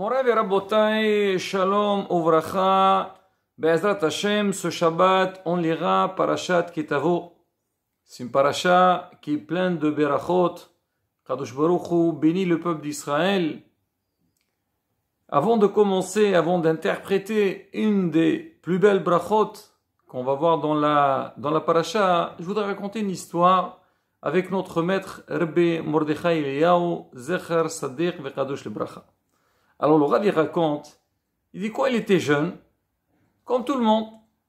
Moré Rabotai, Shalom Uvracha, Be'ezrat Hashem, ce Shabbat, on lira Parashat Kitavo. C'est une parasha qui est pleine de berachot. Kadosh Baruch Hu bénit le peuple d'Israël. Avant de commencer, avant d'interpréter une des plus belles brachot qu'on va voir dans la, dans la parasha, je voudrais raconter une histoire avec notre maître Rebbe Mordechai Eliyahu, Zecher Sadek le Bracha. Alors le Rav raconte, il dit quoi, il était jeune, comme tout le monde,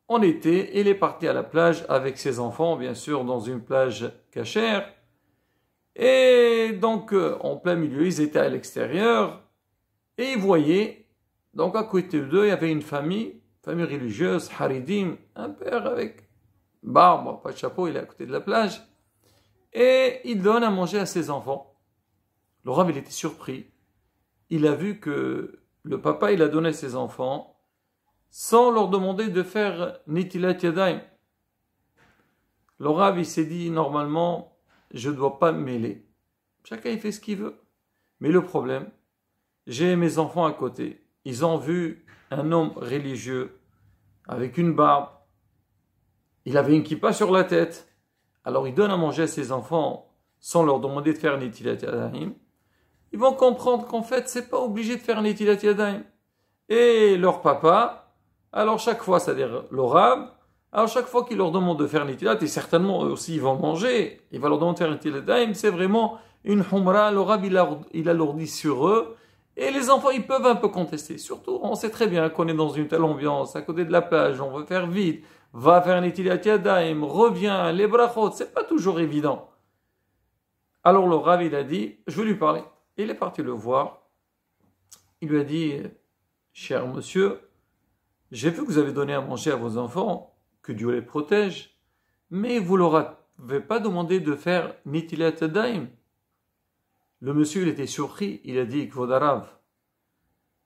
en été, il est parti à la plage avec ses enfants, bien sûr, dans une plage cachère. Et donc, euh, en plein milieu, ils étaient à l'extérieur et ils voyaient, donc à côté d'eux, il y avait une famille, famille religieuse, Haridim, un père avec barbe, pas de chapeau, il est à côté de la plage. Et il donne à manger à ses enfants. Le il était surpris il a vu que le papa, il a donné ses enfants sans leur demander de faire nitilat Yadayim ». Le il s'est dit, normalement, je ne dois pas mêler. Chacun, il fait ce qu'il veut. Mais le problème, j'ai mes enfants à côté. Ils ont vu un homme religieux avec une barbe. Il avait une kippa sur la tête. Alors, il donne à manger à ses enfants sans leur demander de faire nitilat Yadayim » ils vont comprendre qu'en fait, c'est pas obligé de faire Netilat Yadayim. Et leur papa, alors chaque fois, c'est-à-dire l'orab, alors chaque fois qu'il leur demande de faire Netilat, et certainement eux aussi ils vont manger, il va leur demander de faire Netilat c'est vraiment une humra, l'orab il alourdit sur eux, et les enfants, ils peuvent un peu contester. Surtout, on sait très bien qu'on est dans une telle ambiance, à côté de la plage, on veut faire vite, va faire Netilat Yadayim, reviens, les brachot, c'est pas toujours évident. Alors le il a dit, je vais lui parler. Il est parti le voir. Il lui a dit, cher monsieur, j'ai vu que vous avez donné à manger à vos enfants, que Dieu les protège, mais vous leur avez pas demandé de faire nitilat daim. Le monsieur, il était surpris, il a dit, Kvodarav,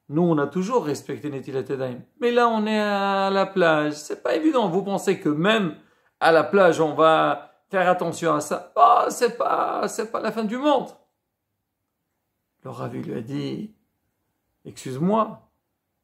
nous, on a toujours respecté nitilat daim, mais là, on est à la plage, c'est pas évident. Vous pensez que même à la plage, on va faire attention à ça? Oh, c'est pas, c'est pas la fin du monde. Le ravi lui a dit Excuse-moi,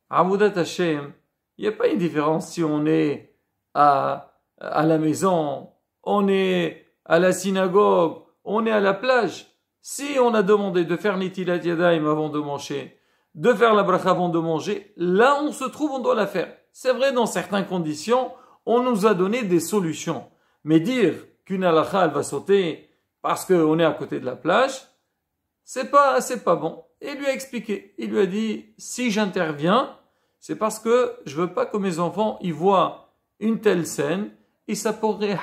Amudat Hashem, il n'y a pas une différence si on est à, la maison, on est à la synagogue, on est à la plage. Si on a demandé de faire Nitilat Yadaim avant de manger, de faire la bracha avant de manger, là on se trouve, on doit la faire. C'est vrai, dans certaines conditions, on nous a donné des solutions. Mais dire qu'une halakha, elle va sauter parce qu'on est à côté de la plage, c'est pas, c'est pas bon. Et il lui a expliqué. Il lui a dit, si j'interviens, c'est parce que je veux pas que mes enfants y voient une telle scène et ça pourrait,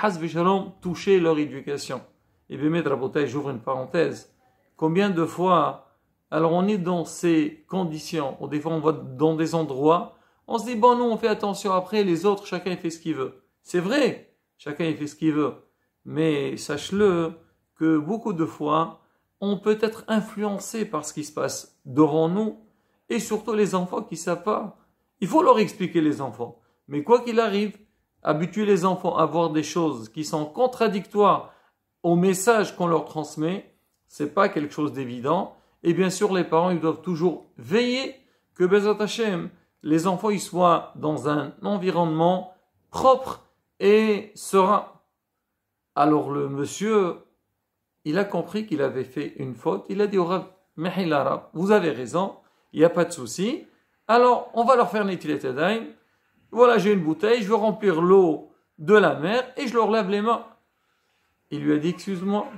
toucher leur éducation. Et bien, Rabotai, j'ouvre une parenthèse. Combien de fois, alors on est dans ces conditions, ou des fois on va dans des endroits, on se dit, bon, nous on fait attention après, les autres, chacun fait ce qu'il veut. C'est vrai, chacun fait ce qu'il veut. Mais sache-le que beaucoup de fois, on peut être influencé par ce qui se passe devant nous, et surtout les enfants qui savent pas. Il faut leur expliquer les enfants. Mais quoi qu'il arrive, habituer les enfants à voir des choses qui sont contradictoires au message qu'on leur transmet, c'est pas quelque chose d'évident. Et bien sûr, les parents, ils doivent toujours veiller que les enfants, ils soient dans un environnement propre et serein. Alors le monsieur, il a compris qu'il avait fait une faute. Il a dit au Rav, vous avez raison, il n'y a pas de souci. Alors, on va leur faire l'itilétadain. Voilà, j'ai une bouteille, je veux remplir l'eau de la mer et je leur lave les mains. Il lui a dit, excuse-moi,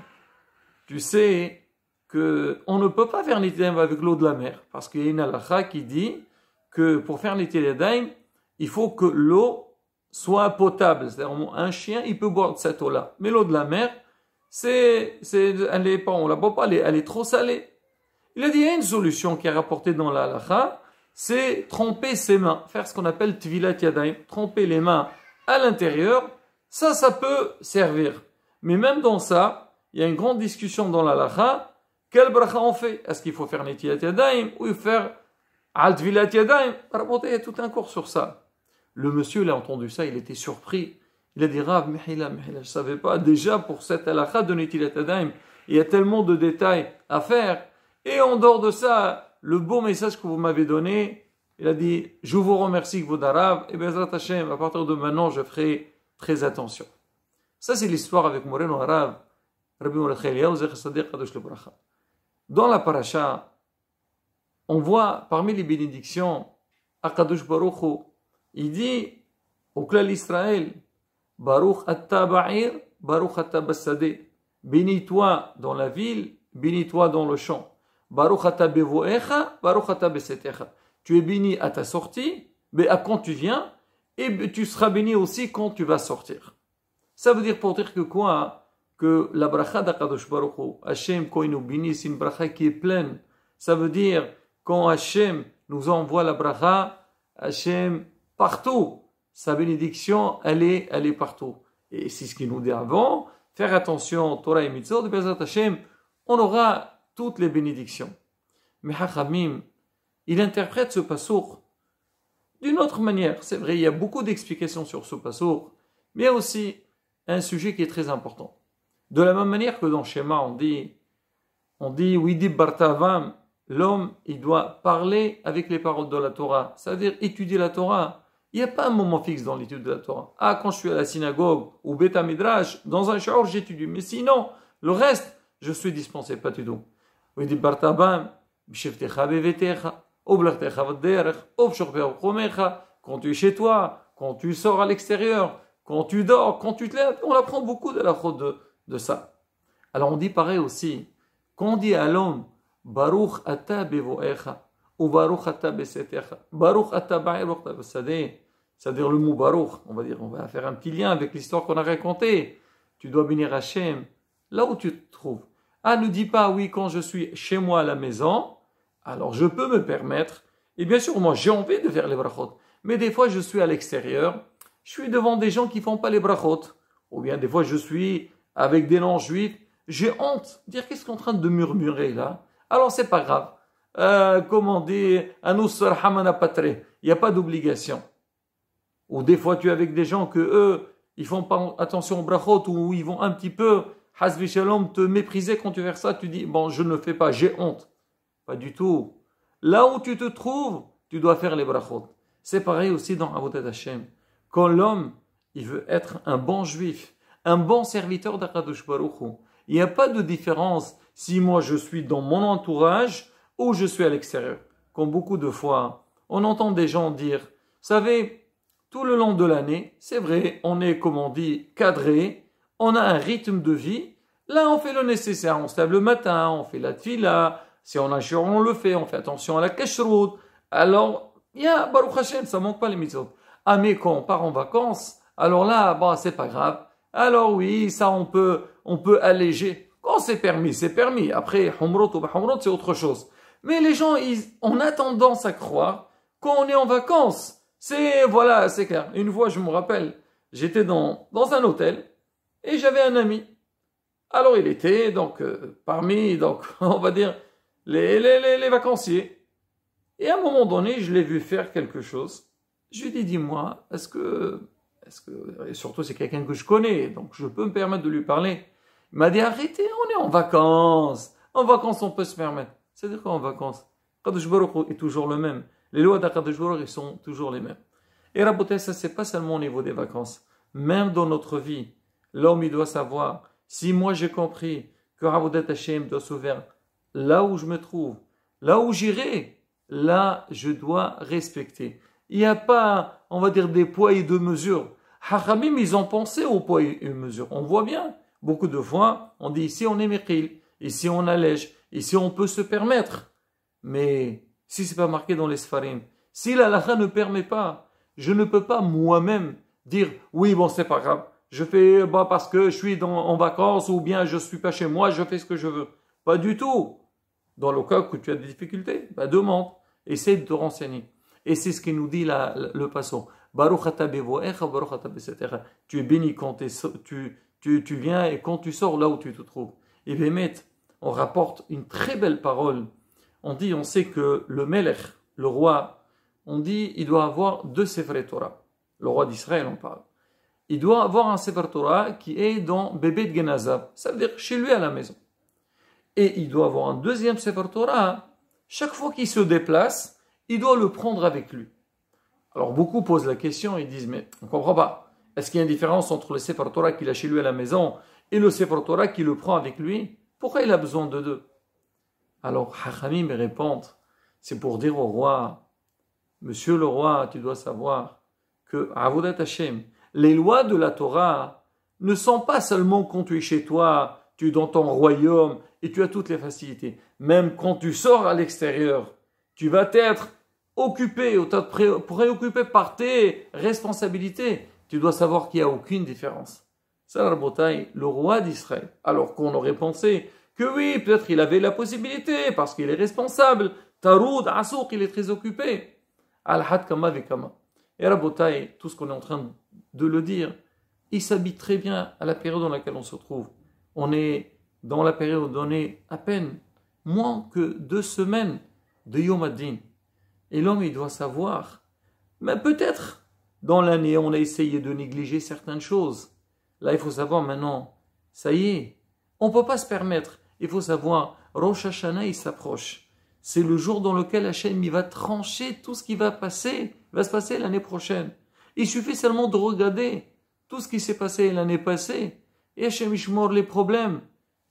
tu sais que on ne peut pas faire l'itilétadain avec l'eau de la mer. Parce qu'il y a une halakha qui dit que pour faire l'itilétadain, il faut que l'eau soit potable. C'est-à-dire, un chien, il peut boire cette eau-là. Mais l'eau de la mer, c'est, elle est pas, on la boit pas, elle est, elle est, trop salée. Il a dit, il y a une solution qui est rapportée dans la c'est tremper ses mains, faire ce qu'on appelle tvilat yadaim, tremper les mains à l'intérieur, ça, ça peut servir. Mais même dans ça, il y a une grande discussion dans la halakha, quel bracha on fait Est-ce qu'il faut faire yadaim ou faire al il y a tout un cours sur ça. Le monsieur, il a entendu ça, il était surpris. Il a dit Rav, Mihila, Mihila, je ne savais pas. Déjà pour cette halakha de à il y a tellement de détails à faire. Et en dehors de ça, le beau message que vous m'avez donné, il a dit Je vous remercie, que vous d'Arav. et Bezrat Hashem, à partir de maintenant, je ferai très attention. Ça, c'est l'histoire avec Moreno Rav, Rabbi Mordechai Dans la paracha, on voit parmi les bénédictions, Akadosh Baruch il dit au clan l'Israël, Baruch at Baruch at Bénis-toi dans la ville, bénis-toi dans le champ. Baruch at Baruch at Tu es béni à ta sortie, mais à quand tu viens, et tu seras béni aussi quand tu vas sortir. Ça veut dire pour dire que quoi hein? Que la bracha d'Akadosh Baruch Hu, Hachem, quand il nous bénit, c'est une bracha qui est pleine. Ça veut dire, quand Hashem nous envoie la bracha, Hashem partout, sa bénédiction, elle est, partout. Et c'est ce qu'il nous dit avant, faire attention, Torah et Mitzvot, de Bezat Hashem, on aura toutes les bénédictions. Mais Hachamim, il interprète ce passour d'une autre manière. C'est vrai, il y a beaucoup d'explications sur ce passour, mais il y a aussi un sujet qui est très important. De la même manière que dans le schéma, on dit, on dit, dit l'homme, il doit parler avec les paroles de la Torah, c'est-à-dire étudier la Torah. Il n'y a pas un moment fixe dans l'étude de la Torah. Ah, quand je suis à la synagogue ou bêta Midrash, dans un shiur, j'étudie. Mais sinon, le reste, je suis dispensé, pas du tout. On dit quand tu es chez toi, quand tu sors à l'extérieur, quand tu dors, quand tu te lèves, on apprend beaucoup de la de, de ça. Alors on dit pareil aussi, quand on dit à l'homme, Baruch ata bevoecha, ou Baruch ata Baruch ata besadeh, c'est-à-dire le mot Baruch. On va dire, on va faire un petit lien avec l'histoire qu'on a racontée. Tu dois bénir Hachem là où tu te trouves. Ah, ne dis pas, oui, quand je suis chez moi à la maison, alors je peux me permettre. Et bien sûr, moi, j'ai envie de faire les brachot. Mais des fois, je suis à l'extérieur, je suis devant des gens qui font pas les brachot. Ou bien des fois, je suis avec des non-juifs, j'ai honte. Dire qu'est-ce qu'on est en train de murmurer là Alors, c'est pas grave. Euh, comment dire, il n'y a pas d'obligation. Ou des fois, tu es avec des gens que eux, ils font pas attention aux brachot ou ils vont un petit peu, te mépriser quand tu fais ça. Tu dis, bon, je ne le fais pas, j'ai honte. Pas du tout. Là où tu te trouves, tu dois faire les brachot. C'est pareil aussi dans Avodat Hashem. Quand l'homme, il veut être un bon juif, un bon serviteur d'Akadosh Baruch Il n'y a pas de différence si moi je suis dans mon entourage ou je suis à l'extérieur. Comme beaucoup de fois, on entend des gens dire, savez, tout le long de l'année. C'est vrai, on est, comme on dit, cadré, on a un rythme de vie. Là, on fait le nécessaire, on se lève le matin, on fait la tfila, si on a jour, on le fait, on fait attention à la cacheroute. Alors, il y a Baruch Hashem, ça manque pas les mitzvot. Ah, mais quand on part en vacances, alors là, bah, c'est pas grave. Alors oui, ça, on peut, on peut alléger. Quand c'est permis, c'est permis. Après, humrot ou c'est autre chose. Mais les gens, ils, on a tendance à croire qu'on est en vacances. C'est, voilà, c'est clair. Une fois, je me rappelle, j'étais dans, dans un hôtel et j'avais un ami. Alors, il était, donc, euh, parmi, donc, on va dire, les, les, les, vacanciers. Et à un moment donné, je l'ai vu faire quelque chose. Je lui ai dit, dis-moi, est-ce que, est-ce que, et surtout, c'est quelqu'un que je connais, donc je peux me permettre de lui parler. Il m'a dit, arrêtez, on est en vacances. En vacances, on peut se permettre. C'est-à-dire qu'en vacances, Kadosh est toujours le même. Les lois d'Akadosh Baruch, ils sont toujours les mêmes. Et Raboté, ça c'est pas seulement au niveau des vacances. Même dans notre vie, l'homme il doit savoir, si moi j'ai compris que Raboté Hashem doit s'ouvrir là où je me trouve, là où j'irai, là je dois respecter. Il n'y a pas, on va dire, des poids et de mesures. Haramim, ils ont pensé aux poids et mesures. On voit bien. Beaucoup de fois, on dit ici on est Mekil, ici on allège, ici on peut se permettre. Mais si n'est pas marqué dans les Sfarim, si la ne permet pas, je ne peux pas moi-même dire oui, bon, c'est pas grave. Je fais bah, parce que je suis en vacances ou bien je ne suis pas chez moi, je fais ce que je veux. Pas du tout. Dans le cas où tu as des difficultés, bah, demande. essaie de te renseigner. Et c'est ce que nous dit la, le passant. Tu es béni quand tu, tu, viens et quand tu sors là où tu te trouves. Et Bémet, on rapporte une très belle parole. On dit, on sait que le Melech, le roi on dit il doit avoir deux Sefer Torah. Le roi d'Israël, on parle. Il doit avoir un Sefer Torah qui est dans bébé de Genazab, ça veut dire chez lui à la maison. Et il doit avoir un deuxième Sefer Torah. Chaque fois qu'il se déplace, il doit le prendre avec lui. Alors beaucoup posent la question, et disent mais on ne comprend pas. Est-ce qu'il y a une différence entre le Sefer Torah qu'il a chez lui à la maison et le Sefer Torah qui le prend avec lui Pourquoi il a besoin de deux Alors Hachamim répond, c'est pour dire au roi, Monsieur le roi, tu dois savoir que Avodat Hashem, les lois de la Torah ne sont pas seulement quand tu es chez toi, tu es dans ton royaume et tu as toutes les facilités. Même quand tu sors à l'extérieur, tu vas être occupé, préoccupé par tes responsabilités. Tu dois savoir qu'il n'y a aucune différence. Sarbotai, le roi d'Israël, alors qu'on aurait pensé que oui, peut-être il avait la possibilité parce qu'il est responsable. Taroud, Asouk, il est très occupé. Al-Had Kama Vekama. Et Rabotai, tout ce qu'on est en train de le dire, il s'habite très bien à la période dans laquelle on se trouve. On est dans la période donnée à peine moins que deux semaines de Yom Adin. Et l'homme, il doit savoir. Mais peut-être, dans l'année, on a essayé de négliger certaines choses. Là, il faut savoir maintenant, ça y est, on ne peut pas se permettre. Il faut savoir, Rosh Hashanah, il s'approche c'est le jour dans lequel Hachem va trancher tout ce qui va passer, va se passer l'année prochaine. Il suffit seulement de regarder tout ce qui s'est passé l'année passée. Et Hachem il les problèmes.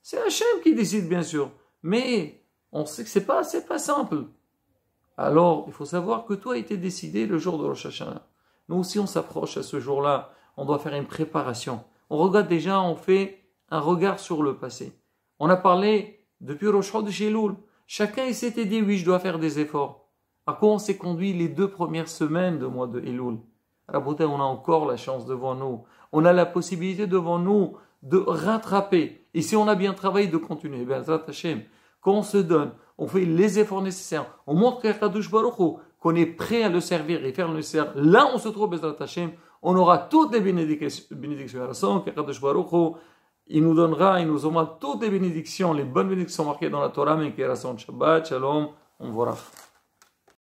C'est Hachem qui décide bien sûr, mais on sait que c'est pas pas simple. Alors, il faut savoir que tout a été décidé le jour de Rosh Hashanah. Nous aussi, on s'approche à ce jour-là. On doit faire une préparation. On regarde déjà, on fait un regard sur le passé. On a parlé depuis Rosh de Chacun s'était dit oui, je dois faire des efforts. À quoi on s'est conduit les deux premières semaines de mois de Elul on a encore la chance devant nous. On a la possibilité devant nous de rattraper. Et si on a bien travaillé, de continuer. Eh quand on se donne, on fait les efforts nécessaires, on montre qu'on est prêt à le servir et faire le nécessaire. Là, on se trouve, eh, on aura toutes les bénédictions il nous donnera, il nous aura toutes les bénédictions, les bonnes bénédictions marquées dans la Torah, mais qui Shabbat, Shalom, on verra.